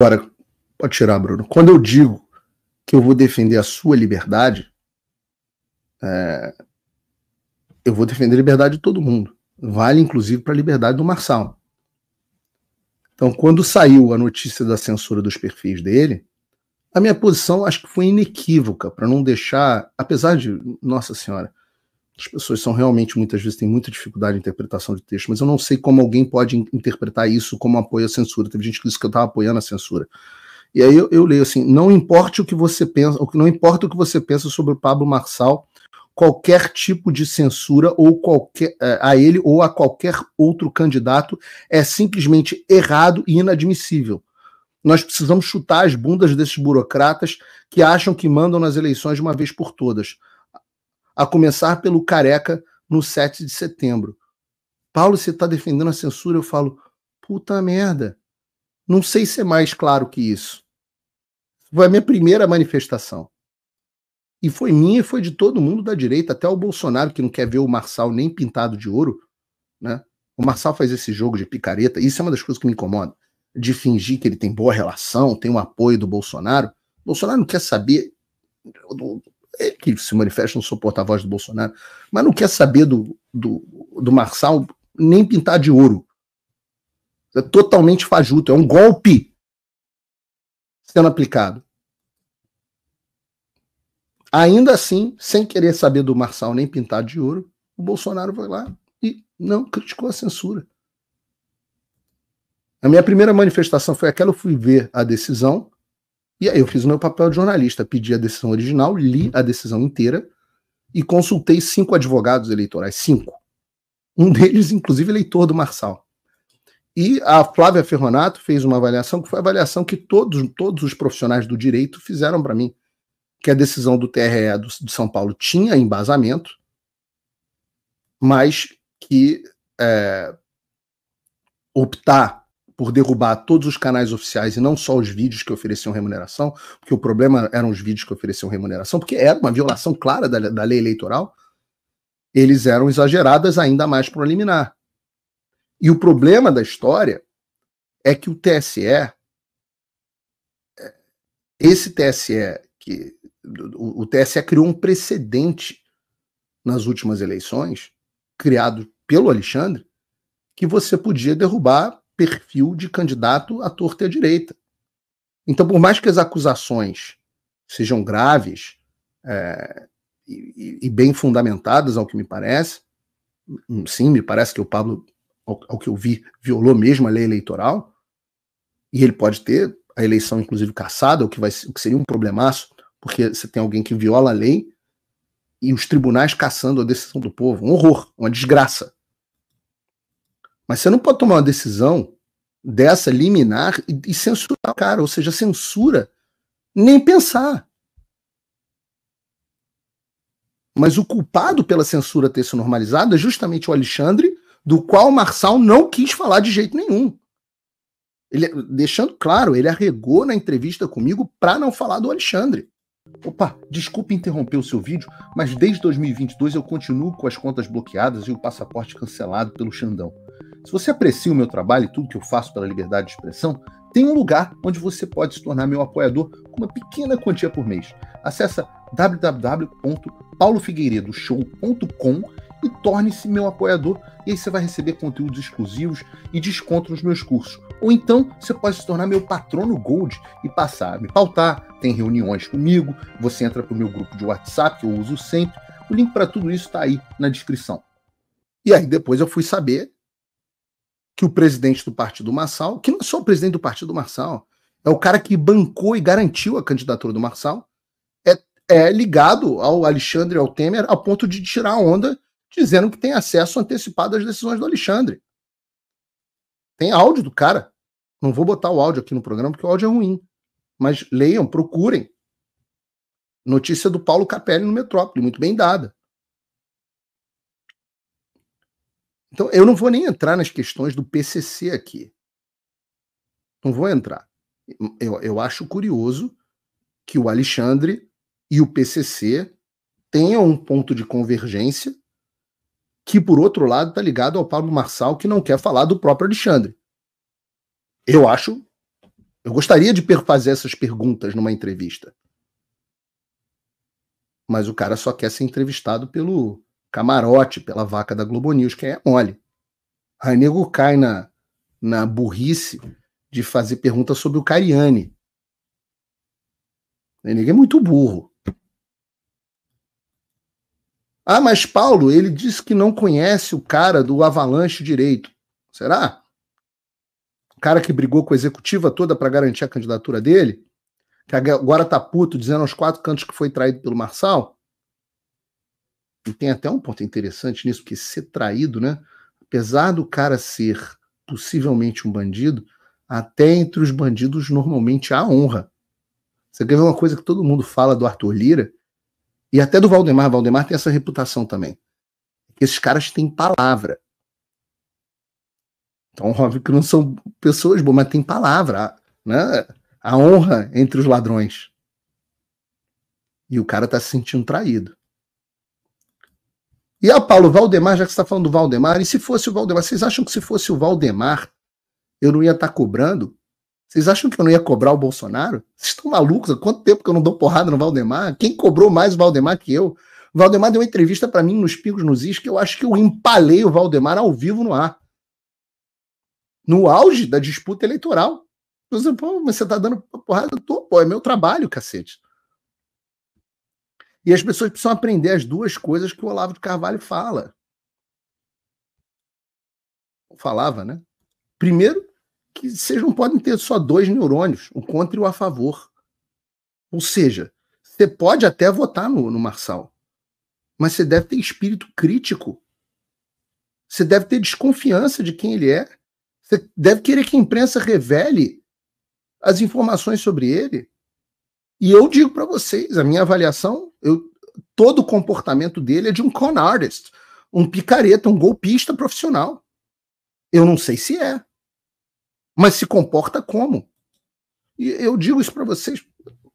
Agora, pode tirar, Bruno. Quando eu digo que eu vou defender a sua liberdade, é, eu vou defender a liberdade de todo mundo. Vale, inclusive, para a liberdade do Marçal. Então, quando saiu a notícia da censura dos perfis dele, a minha posição acho que foi inequívoca, para não deixar, apesar de, nossa senhora, as pessoas são realmente, muitas vezes, têm muita dificuldade de interpretação de texto, mas eu não sei como alguém pode interpretar isso como apoio à censura. Teve gente que disse que eu estava apoiando a censura. E aí eu, eu, leio assim: não importa o que você pensa, não importa o que você pensa sobre o Pablo Marçal, qualquer tipo de censura ou qualquer, eh, a ele ou a qualquer outro candidato é simplesmente errado e inadmissível. Nós precisamos chutar as bundas desses burocratas que acham que mandam nas eleições de uma vez por todas a começar pelo Careca no 7 de setembro. Paulo, você está defendendo a censura? Eu falo, puta merda. Não sei ser é mais claro que isso. Foi a minha primeira manifestação. E foi minha e foi de todo mundo da direita, até o Bolsonaro, que não quer ver o Marçal nem pintado de ouro. Né? O Marçal faz esse jogo de picareta, isso é uma das coisas que me incomoda. De fingir que ele tem boa relação, tem o um apoio do Bolsonaro. O Bolsonaro não quer saber ele é que se manifesta, não sou porta-voz do Bolsonaro, mas não quer saber do, do, do Marçal nem pintar de ouro. É totalmente fajuto, é um golpe sendo aplicado. Ainda assim, sem querer saber do Marçal nem pintar de ouro, o Bolsonaro foi lá e não criticou a censura. A minha primeira manifestação foi aquela, eu fui ver a decisão, e aí eu fiz o meu papel de jornalista, pedi a decisão original, li a decisão inteira e consultei cinco advogados eleitorais, cinco. Um deles, inclusive, eleitor do Marçal. E a Flávia Ferronato fez uma avaliação que foi a avaliação que todos, todos os profissionais do direito fizeram para mim, que a decisão do TRE do, de São Paulo tinha embasamento, mas que é, optar por derrubar todos os canais oficiais e não só os vídeos que ofereciam remuneração, porque o problema eram os vídeos que ofereciam remuneração, porque era uma violação clara da, da lei eleitoral, eles eram exageradas ainda mais para eliminar. E o problema da história é que o TSE, é, esse TSE, que o, o TSE criou um precedente nas últimas eleições, criado pelo Alexandre, que você podia derrubar perfil de candidato à torta e à direita. Então, por mais que as acusações sejam graves é, e, e, bem fundamentadas, ao que me parece, hum, sim, me parece que o Pablo, ao, ao que eu vi, violou mesmo a lei eleitoral, e ele pode ter a eleição, inclusive, caçada, o que, vai, o que seria um problemaço, porque você tem alguém que viola a lei e os tribunais caçando a decisão do povo. Um horror, uma desgraça. Mas você não pode tomar uma decisão dessa liminar e, e censurar o cara, ou seja, censura nem pensar. Mas o culpado pela censura ter se normalizado é justamente o Alexandre, do qual o Marçal não quis falar de jeito nenhum. Ele, deixando claro, ele arregou na entrevista comigo para não falar do Alexandre. Opa, desculpe interromper o seu vídeo, mas desde 2022 eu continuo com as contas bloqueadas e o passaporte cancelado pelo Xandão. Se você aprecia o meu trabalho e tudo que eu faço pela liberdade de expressão, tem um lugar onde você pode se tornar meu apoiador com uma pequena quantia por mês. Acesse www.paulofigueiredoshow.com e torne-se meu apoiador e aí você vai receber conteúdos exclusivos e desconto nos meus cursos. Ou então você pode se tornar meu patrono Gold e passar a me pautar, tem reuniões comigo, você entra para o meu grupo de WhatsApp que eu uso sempre. O link para tudo isso está aí na descrição. E aí depois eu fui saber que o presidente do Partido Marçal, que não é só o presidente do Partido Marçal, é o cara que bancou e garantiu a candidatura do Marçal, é, é ligado ao Alexandre, ao Temer, a ponto de tirar a onda dizendo que tem acesso antecipado às decisões do Alexandre. Tem áudio do cara. Não vou botar o áudio aqui no programa porque o áudio é ruim. Mas leiam, procurem. Notícia do Paulo Capelli no Metrópole, muito bem dada. Então, eu não vou nem entrar nas questões do PCC aqui. Não vou entrar. Eu, eu acho curioso que o Alexandre e o PCC tenham um ponto de convergência que, por outro lado, está ligado ao Pablo Marçal, que não quer falar do próprio Alexandre. Eu acho. Eu gostaria de fazer essas perguntas numa entrevista. Mas o cara só quer ser entrevistado pelo camarote pela vaca da Globo News, que é mole. Aí nego cai na, na burrice de fazer pergunta sobre o Cariani. Aí nego é muito burro. Ah, mas Paulo, ele disse que não conhece o cara do Avalanche direito. Será? O cara que brigou com a executiva toda para garantir a candidatura dele, que agora tá puto dizendo aos quatro cantos que foi traído pelo Marçal. E tem até um ponto interessante nisso, que ser traído, né? Apesar do cara ser possivelmente um bandido, até entre os bandidos normalmente há honra. Você quer ver uma coisa que todo mundo fala do Arthur Lira? E até do Valdemar. Valdemar tem essa reputação também. Esses caras têm palavra. Então, óbvio que não são pessoas boas, mas tem palavra. Né? A honra entre os ladrões. E o cara tá se sentindo traído. E a ah, Paulo, Valdemar, já que você está falando do Valdemar, e se fosse o Valdemar, vocês acham que se fosse o Valdemar, eu não ia estar tá cobrando? Vocês acham que eu não ia cobrar o Bolsonaro? Vocês estão malucos? Há quanto tempo que eu não dou porrada no Valdemar? Quem cobrou mais o Valdemar que eu? O Valdemar deu uma entrevista para mim nos Pingos nos Is que eu acho que eu empalei o Valdemar ao vivo no ar. No auge da disputa eleitoral. Você, pô, mas você tá dando porrada? Eu tô, pô, é meu trabalho, cacete. E as pessoas precisam aprender as duas coisas que o Olavo de Carvalho fala. Falava, né? Primeiro, que vocês não podem ter só dois neurônios, o contra e o a favor. Ou seja, você pode até votar no, no Marçal, mas você deve ter espírito crítico. Você deve ter desconfiança de quem ele é. Você deve querer que a imprensa revele as informações sobre ele. E eu digo para vocês, a minha avaliação eu, todo o comportamento dele é de um con artist, um picareta, um golpista profissional. Eu não sei se é, mas se comporta como. E eu digo isso para vocês,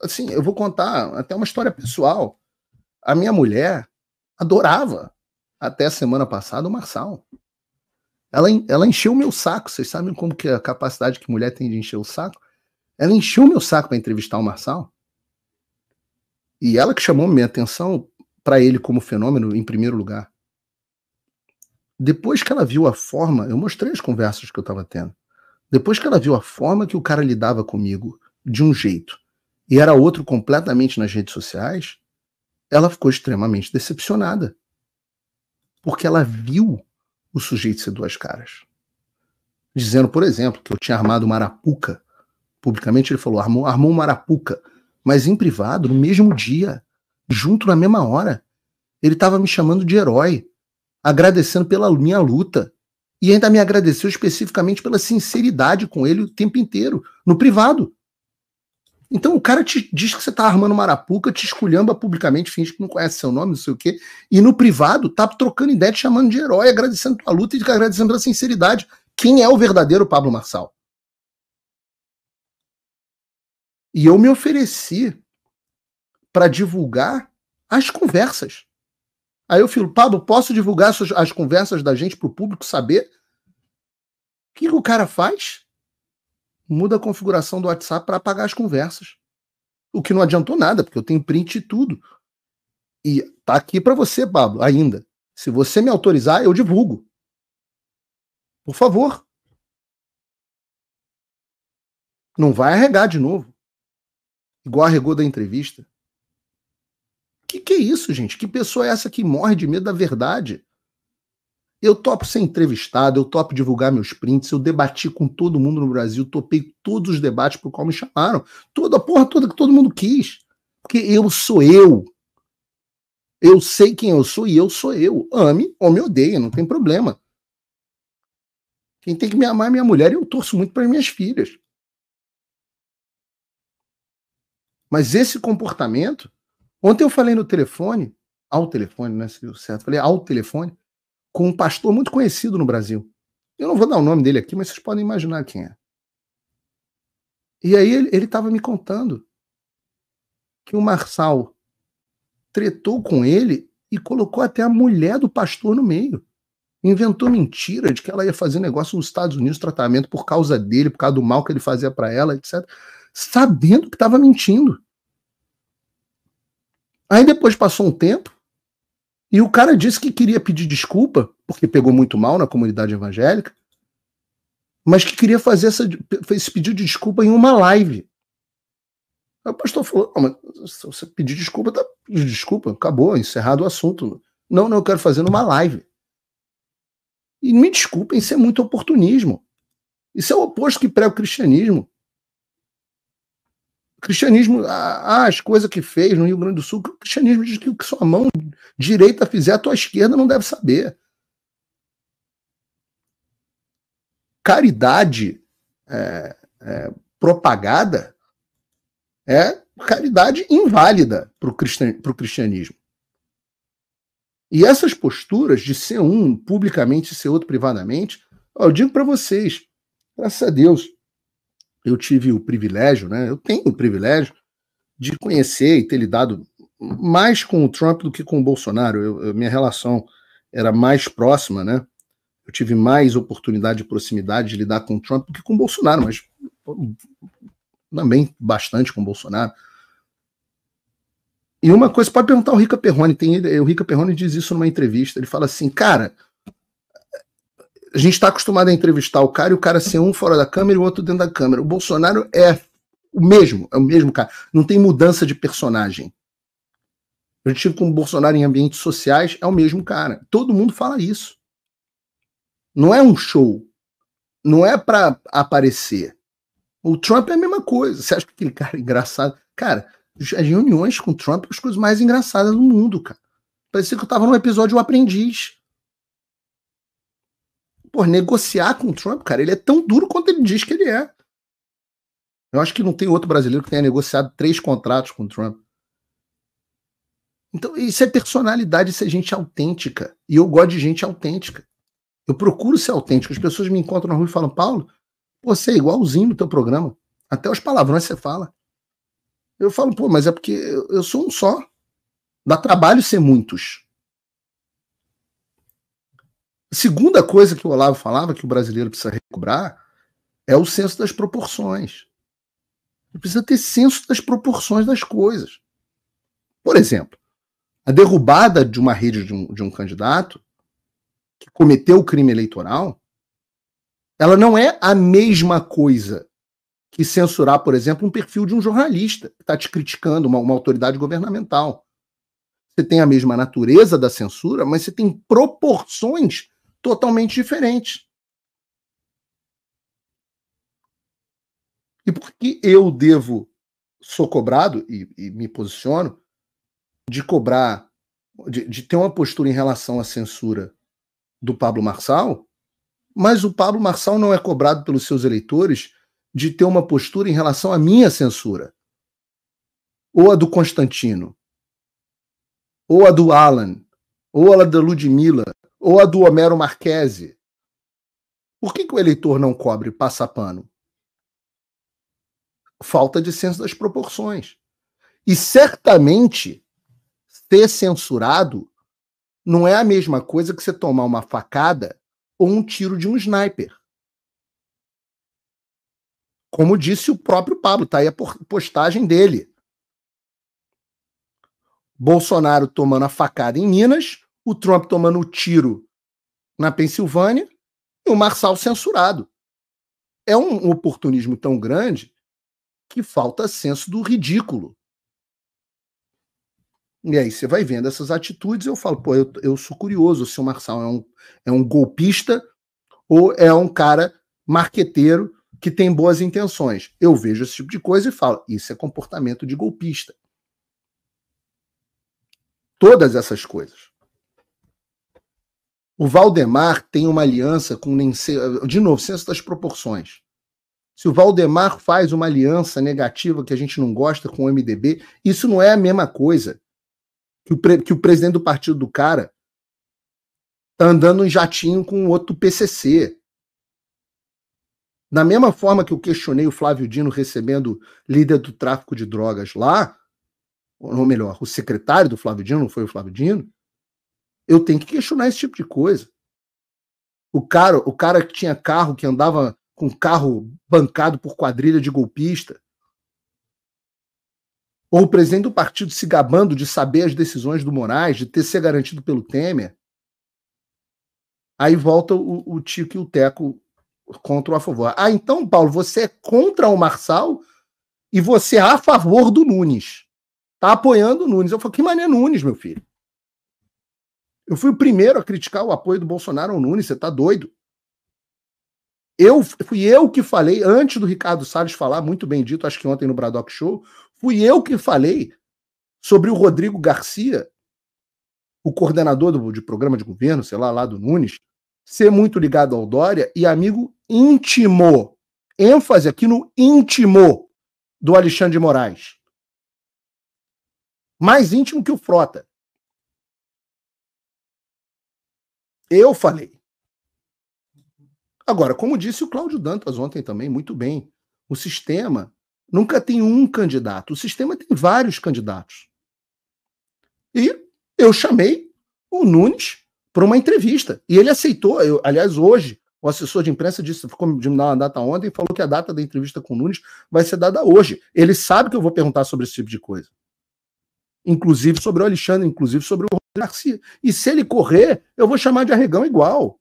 assim, eu vou contar até uma história pessoal. A minha mulher adorava até a semana passada o Marçal. Ela, ela encheu o meu saco. Vocês sabem como que a capacidade que mulher tem de encher o saco? Ela encheu o meu saco para entrevistar o Marçal. E ela que chamou minha atenção para ele como fenômeno em primeiro lugar. Depois que ela viu a forma, eu mostrei as conversas que eu estava tendo. Depois que ela viu a forma que o cara lidava comigo de um jeito e era outro completamente nas redes sociais, ela ficou extremamente decepcionada. Porque ela viu o sujeito ser duas caras. Dizendo, por exemplo, que eu tinha armado uma arapuca. Publicamente ele falou, armou, armou uma arapuca mas em privado, no mesmo dia, junto na mesma hora. Ele estava me chamando de herói, agradecendo pela minha luta. E ainda me agradeceu especificamente pela sinceridade com ele o tempo inteiro, no privado. Então o cara te diz que você está armando marapuca, te esculhamba publicamente, finge que não conhece seu nome, não sei o quê, e no privado tá trocando ideia, te chamando de herói, agradecendo tua luta e agradecendo pela sinceridade. Quem é o verdadeiro Pablo Marçal? E eu me ofereci para divulgar as conversas. Aí eu falo, Pablo, posso divulgar as conversas da gente para o público saber? O que, que o cara faz? Muda a configuração do WhatsApp para apagar as conversas. O que não adiantou nada, porque eu tenho print e tudo. E tá aqui para você, Pablo, ainda. Se você me autorizar, eu divulgo. Por favor. Não vai arregar de novo. Igual arregou da entrevista. Que que é isso, gente? Que pessoa é essa que morre de medo da verdade? Eu topo ser entrevistado, eu topo divulgar meus prints, eu debati com todo mundo no Brasil, topei todos os debates por qual me chamaram. Toda a porra toda que todo mundo quis. Porque eu sou eu. Eu sei quem eu sou e eu sou eu. Ame ou me odeia, não tem problema. Quem tem que me amar é minha mulher e eu torço muito para minhas filhas. Mas esse comportamento. Ontem eu falei no telefone, ao telefone, né? se deu Certo? Falei ao telefone, com um pastor muito conhecido no Brasil. Eu não vou dar o nome dele aqui, mas vocês podem imaginar quem é. E aí ele estava me contando que o Marçal tretou com ele e colocou até a mulher do pastor no meio. Inventou mentira de que ela ia fazer negócio nos Estados Unidos, tratamento por causa dele, por causa do mal que ele fazia para ela, etc. Sabendo que estava mentindo. Aí depois passou um tempo e o cara disse que queria pedir desculpa, porque pegou muito mal na comunidade evangélica, mas que queria fazer essa, esse pedido de desculpa em uma live. Aí o pastor falou: mas se você pedir desculpa, tá desculpa, acabou, encerrado o assunto. Não, não, eu quero fazer numa live. E me desculpem, isso é muito oportunismo. Isso é o oposto que prega o cristianismo cristianismo, as coisas que fez no Rio Grande do Sul, o cristianismo diz que o que sua mão direita fizer, a tua esquerda não deve saber. Caridade é, é, propagada é caridade inválida para o cristianismo. E essas posturas de ser um publicamente e ser outro privadamente, eu digo para vocês, graças a Deus, eu tive o privilégio, né? Eu tenho o privilégio de conhecer e ter lidado mais com o Trump do que com o Bolsonaro. Eu, eu, minha relação era mais próxima, né? Eu tive mais oportunidade de proximidade de lidar com o Trump do que com o Bolsonaro, mas também bastante com o Bolsonaro. E uma coisa, pode perguntar o Rica Perrone, tem, o Rica Perrone diz isso numa entrevista, ele fala assim, cara, a gente está acostumado a entrevistar o cara e o cara ser um fora da câmera e o outro dentro da câmera. O Bolsonaro é o mesmo, é o mesmo cara. Não tem mudança de personagem. Eu estive com o Bolsonaro em ambientes sociais, é o mesmo cara. Todo mundo fala isso. Não é um show. Não é para aparecer. O Trump é a mesma coisa. Você acha que aquele cara é engraçado? Cara, as reuniões com o Trump são as coisas mais engraçadas do mundo, cara. Parecia que eu tava num episódio O Aprendiz pô, negociar com o Trump, cara, ele é tão duro quanto ele diz que ele é. Eu acho que não tem outro brasileiro que tenha negociado três contratos com o Trump. Então, isso é personalidade, isso é gente autêntica. E eu gosto de gente autêntica. Eu procuro ser autêntico. As pessoas me encontram na rua e falam, Paulo, você é igualzinho no teu programa. Até os palavrões você fala. Eu falo, pô, mas é porque eu sou um só. Dá trabalho ser muitos segunda coisa que o Olavo falava que o brasileiro precisa recobrar é o senso das proporções. Ele precisa ter senso das proporções das coisas. Por exemplo, a derrubada de uma rede de um, de um candidato que cometeu o crime eleitoral, ela não é a mesma coisa que censurar, por exemplo, um perfil de um jornalista que está te criticando, uma, uma autoridade governamental. Você tem a mesma natureza da censura, mas você tem proporções totalmente diferente. E por que eu devo, sou cobrado, e, e me posiciono, de cobrar, de, de, ter uma postura em relação à censura do Pablo Marçal, mas o Pablo Marçal não é cobrado pelos seus eleitores de ter uma postura em relação à minha censura, ou a do Constantino, ou a do Alan, ou a da Ludmilla, ou a do Homero Marquese? Por que, que o eleitor não cobre passapano? Falta de senso das proporções. E certamente ser censurado não é a mesma coisa que você tomar uma facada ou um tiro de um sniper. Como disse o próprio Pablo, tá aí a postagem dele. Bolsonaro tomando a facada em Minas, o Trump tomando o tiro na Pensilvânia e o Marçal censurado. É um oportunismo tão grande que falta senso do ridículo. E aí você vai vendo essas atitudes, eu falo, pô, eu, eu sou curioso se o Marçal é um, é um golpista ou é um cara marqueteiro que tem boas intenções. Eu vejo esse tipo de coisa e falo, isso é comportamento de golpista. Todas essas coisas. O Valdemar tem uma aliança com nem de novo, senso das proporções. Se o Valdemar faz uma aliança negativa que a gente não gosta com o MDB, isso não é a mesma coisa que o, pre... que o presidente do partido do cara tá andando em jatinho com outro PCC. Da mesma forma que eu questionei o Flávio Dino recebendo líder do tráfico de drogas lá, ou melhor, o secretário do Flávio Dino, não foi o Flávio Dino, eu tenho que questionar esse tipo de coisa. O cara, o cara que tinha carro, que andava com carro bancado por quadrilha de golpista, ou o presidente do partido se gabando de saber as decisões do Moraes, de ter ser garantido pelo Temer, aí volta o, o que e o Teco contra ou a favor. Ah, então, Paulo, você é contra o Marçal e você é a favor do Nunes. Tá apoiando o Nunes. Eu falo, que mané Nunes, meu filho? Eu fui o primeiro a criticar o apoio do Bolsonaro ao Nunes, você tá doido? Eu fui eu que falei antes do Ricardo Salles falar, muito bem dito, acho que ontem no Braddock Show, fui eu que falei sobre o Rodrigo Garcia, o coordenador do, de programa de governo, sei lá, lá do Nunes, ser muito ligado ao Dória e amigo íntimo. ênfase aqui no íntimo do Alexandre de Moraes. Mais íntimo que o Frota. Eu falei. Agora, como disse o Cláudio Dantas ontem também, muito bem, o sistema nunca tem um candidato, o sistema tem vários candidatos. E eu chamei o Nunes para uma entrevista. E ele aceitou. Eu, aliás, hoje, o assessor de imprensa disse, ficou de me dar uma data ontem, falou que a data da entrevista com o Nunes vai ser dada hoje. Ele sabe que eu vou perguntar sobre esse tipo de coisa inclusive sobre o Alexandre, inclusive sobre o Rodrigo Garcia. E se ele correr, eu vou chamar de arregão igual.